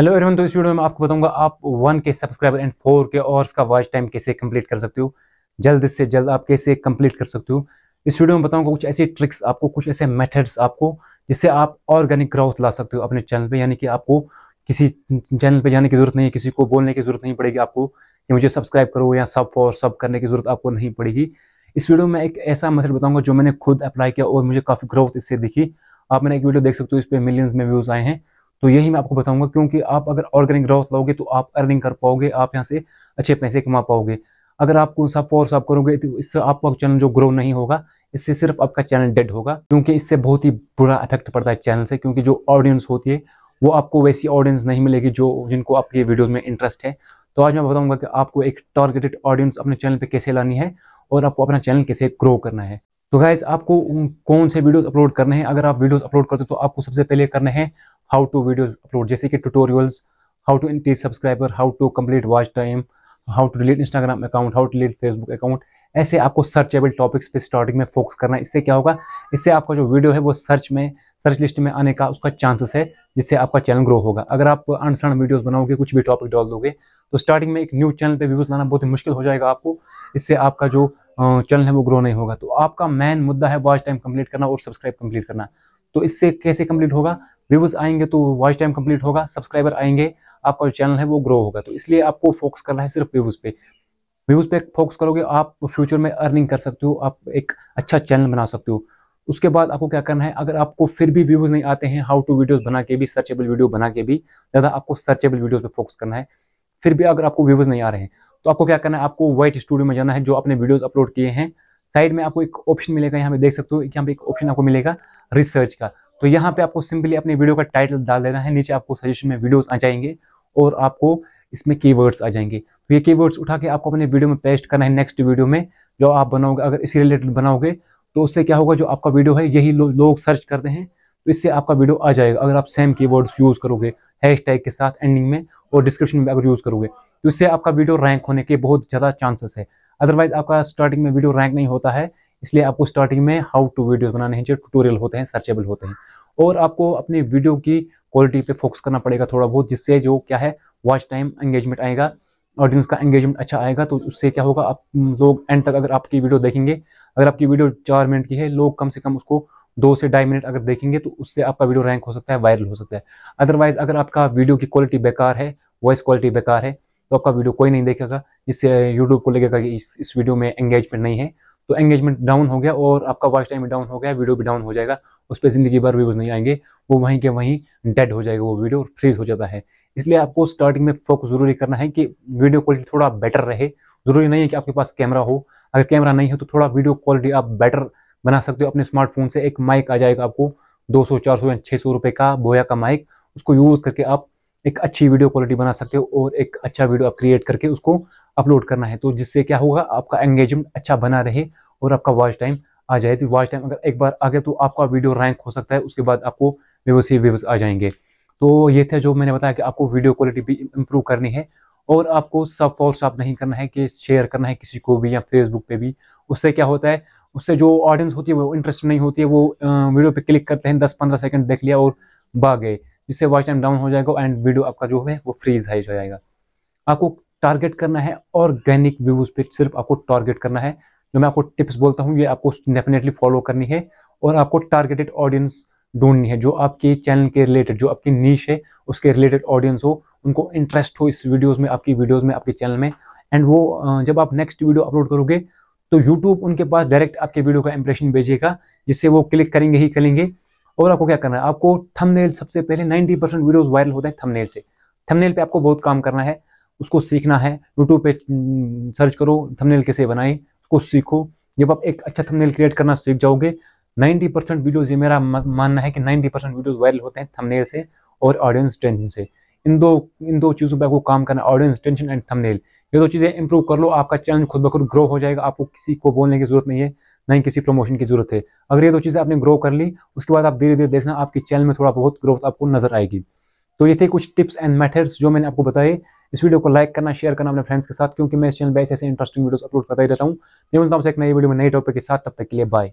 hello everyone तो इस video में आपको बताऊंगा आप वन के सब्सक्राइबर एंड फोर के और का वॉच टाइम कैसे कंप्लीट कर सकते हो जल्द से जल्द आप कैसे कंप्लीट कर सकते हो इस वीडियो में बताऊंगा कुछ ऐसी ट्रिक्स आपको कुछ ऐसे मेथड्स आपको जिससे आप ऑर्गेनिक ग्रोथ ला सकते हो अपने चैनल पे यानी कि आपको किसी चैनल पर जाने की जरूरत नहीं है किसी को बोलने की जरूरत नहीं पड़ेगी आपको कि मुझे सब्सक्राइब करो या सब फॉर सब करने की जरूरत आपको नहीं पड़ेगी इस वीडियो में एक ऐसा मेथड बताऊंगा जो मैंने खुद अप्लाई किया और मुझे काफ़ी ग्रोथ इससे दिखी आप मैंने एक वीडियो देख सकते हो इस पर मिलियंस में व्यूज़ आए हैं तो यही मैं आपको बताऊंगा क्योंकि आप अगर ऑर्गेनिक ग्रोथ लाओगे तो आप अर्निंग कर पाओगे आप यहाँ से अच्छे पैसे कमा पाओगे अगर आप कौन सा फोर्स आप करोगे तो इससे आपका चैनल जो ग्रो नहीं होगा इससे सिर्फ आपका चैनल डेड होगा क्योंकि इससे बहुत ही बुरा इफेक्ट पड़ता है चैनल से क्योंकि जो ऑडियंस होती है वो आपको वैसी ऑडियंस नहीं मिलेगी जो जिनको आपके वीडियोस में इंटरेस्ट है तो आज मैं बताऊंगा कि आपको एक टारगेटेड ऑडियंस अपने चैनल पे कैसे लानी है और आपको अपना चैनल कैसे ग्रो करना है तो गाइज आपको कौन से वीडियोस अपलोड करने हैं अगर आप वीडियोस अपलोड करते हो तो आपको सबसे पहले करने हैं हाउ टू वीडियो अपलोड जैसे कि tutorials how to increase subscriber how to complete watch time how to delete Instagram account how to delete Facebook account ऐसे आपको सर्चेबल टॉपिक्स पे स्टार्टिंग में फोकस करना है इससे क्या होगा इससे आपका जो वीडियो है वो सर्च में सर्च लिस्ट में आने का उसका चांसेस है जिससे आपका चैनल ग्रो होगा अगर आप अनसर्न वीडियोस बनाओगे कुछ भी टॉपिक डाल दोगे तो स्टार्टिंग में एक न्यू चैनल पे व्यूज़ लाना बहुत ही मुश्किल हो जाएगा आपको इससे आपका जो चैनल है वो ग्रो नहीं होगा तो आपका मेन मुद्दा है वॉच टाइम कंप्लीट करना और सब्सक्राइब कंप्लीट करना तो इससे कैसे कंप्लीट होगा व्यूज आएंगे तो वॉच टाइम कंप्लीट होगा सब्सक्राइबर आएंगे आपका जो चैनल है वो ग्रो होगा तो इसलिए आपको फोकस करना है सिर्फ व्यूज पे व्यूज पे फोकस करोगे आप फ्यूचर में अर्निंग कर सकते हो आप एक अच्छा चैनल बना सकते हो उसके बाद आपको क्या करना है अगर आपको फिर भी व्यूज नहीं आते हैं हाउ टू वीडियोज बना के भी सर्चेबल वीडियो बना के भी ज़्यादा आपको सर्चेबल वीडियो पे फोकस करना है फिर भी अगर आपको व्यूज नहीं आ रहे हैं तो आपको क्या करना है आपको व्हाइट स्टूडियो में जाना है जो आपने वीडियोज अपलोड किए हैं साइड में आपको एक ऑप्शन मिलेगा यहाँ पे देख सकते हो यहाँ पे एक ऑप्शन आपको मिलेगा रिसर्च का तो यहाँ पे आपको सिंपली अपने वीडियो का टाइटल डाल देना है नीचे आपको सजेशन में वीडियोस आ जाएंगे और आपको इसमें कीवर्ड्स आ जाएंगे तो ये कीवर्ड्स उठा के आपको अपने वीडियो में पेस्ट करना है नेक्स्ट वीडियो में जो आप बनाओगे अगर इसी रिलेटेड बनाओगे तो उससे क्या होगा जो आपका वीडियो है यही लोग सर्च करते हैं तो इससे आपका वीडियो आ जाएगा अगर आप सेम की यूज़ करोगे हैश के साथ एंडिंग में और डिस्क्रिप्शन में अगर यूज़ करोगे तो इससे आपका वीडियो रैंक होने के बहुत ज़्यादा चांसेस है अदरवाइज आपका स्टार्टिंग में वीडियो रैंक नहीं होता है इसलिए आपको स्टार्टिंग में हाउ टू वीडियोज बनाने हैं जो ट्यूटोरियल होते हैं सर्चेबल होते हैं और आपको अपने वीडियो की क्वालिटी पे फोकस करना पड़ेगा थोड़ा बहुत जिससे जो क्या है वॉच टाइम एंगेजमेंट आएगा ऑडियंस का एंगेजमेंट अच्छा आएगा तो उससे क्या होगा आप लोग एंड तक अगर आपकी वीडियो देखेंगे अगर आपकी वीडियो चार मिनट की है लोग कम से कम उसको दो से ढाई मिनट अगर देखेंगे तो उससे आपका वीडियो रैंक हो सकता है वायरल हो सकता है अदरवाइज अगर आपका वीडियो की क्वालिटी बेकार है वॉइस क्वालिटी बेकार है तो आपका वीडियो कोई नहीं देखेगा इससे यूट्यूब को लगेगा कि इस, इस वीडियो में एंगेजमेंट नहीं है तो एंगेजमेंट डाउन हो गया और आपका वॉच टाइम भी डाउन हो गया वीडियो भी डाउन हो जाएगा उस पर ज़िंदगी भर व्यूज़ नहीं आएंगे वो वहीं के वहीं डेड हो जाएगा वो वीडियो फ्रीज हो जाता है इसलिए आपको स्टार्टिंग में फोकस ज़रूरी करना है कि वीडियो क्वालिटी थोड़ा बेटर रहे ज़रूरी नहीं है कि आपके पास कैमरा हो अगर कैमरा नहीं हो तो थोड़ा वीडियो क्वालिटी आप बेटर बना सकते हो अपने स्मार्टफोन से एक माइक आ जाएगा आपको 200, 400 या 600 रुपए का बोया का माइक उसको यूज़ करके आप एक अच्छी वीडियो क्वालिटी बना सकते हो और एक अच्छा वीडियो आप क्रिएट करके उसको अपलोड करना है तो जिससे क्या होगा आपका एंगेजमेंट अच्छा बना रहे और आपका वॉच टाइम आ जाए तो वॉच टाइम अगर एक बार आ गया तो आपका वीडियो रैंक हो सकता है उसके बाद आपको व्यवस्थ ही व्यवस्थ आ जाएंगे तो ये थे जो मैंने बताया कि आपको वीडियो क्वालिटी भी इम्प्रूव करनी है और आपको सब और सब नहीं करना है कि शेयर करना है किसी को भी या फेसबुक पे भी उससे क्या होता है उससे जो ऑडियंस होती है वो इंटरेस्ट नहीं होती है वो वीडियो पे क्लिक करते हैं दस पंद्रह सेकंड देख लिया और भाग गए जिससे वॉच टाइम डाउन हो जाएगा एंड वीडियो आपका जो है वो फ्रीज हाई हो जाएगा आपको टारगेट करना है ऑर्गेनिक व्यूज पे सिर्फ आपको टारगेट करना है जो मैं आपको टिप्स बोलता हूँ ये आपको डेफिनेटली फॉलो करनी है और आपको टारगेटेड ऑडियंस ढूंढनी है जो आपके चैनल के रिलेटेड जो आपकी नीच है उसके रिलेटेड ऑडियंस हो उनको इंटरेस्ट हो इस वीडियोज में आपकी वीडियोज में आपके चैनल में एंड वो जब आप नेक्स्ट वीडियो अपलोड करोगे तो यूट्यूब उनके पास डायरेक्ट आपके वीडियो का इंप्रेशन भेजेगा जिससे वो क्लिक करेंगे ही करेंगे और आपको क्या करना है आपको थंबनेल सबसे पहले 90 परसेंट वीडियो वायरल होते हैं थंबनेल से थंबनेल पे आपको बहुत काम करना है उसको सीखना है यूट्यूब पे सर्च हम्म, करो थंबनेल कैसे बनाए उसको सीखो जब आप एक अच्छा थंबनेल क्रिएट करना सीख जाओगे 90 परसेंट वीडियोज़ ये मेरा मानना है कि 90 परसेंट वीडियोज़ वायरल होते हैं थंबनेल से और ऑडियंस टेंशन से इन दो इन दो चीज़ों पर आपको काम करना ऑडियंस टेंशन एंड थमनेल ये दो चीज़ें इंप्रूव कर लो आपका चैनल खुद ब खुद ग्रो हो जाएगा आपको किसी को बोलने की जरूरत नहीं है ना ही किसी प्रमोशन की जरूरत है अगर ये दो चीज़ें आपने ग्रो कर ली उसके बाद आप धीरे धीरे देखना आपके चैनल में थोड़ा बहुत ग्रोथ आपको नजर आएगी तो ये थे कुछ टिप्स एंड मेथड्स जो मैंने आपको बताए इस वीडियो को लाइक करना शेयर करना अपने फ्रेंड्स के साथ क्योंकि मैं इस चैनल पर ऐसे ऐसे इंटरेस्टिंग वीडियोस अपलोड करता ही रहता हूँ मैं मिलता हूँ एक नई वीडियो में नई टॉपिक के साथ तब तक के लिए बाय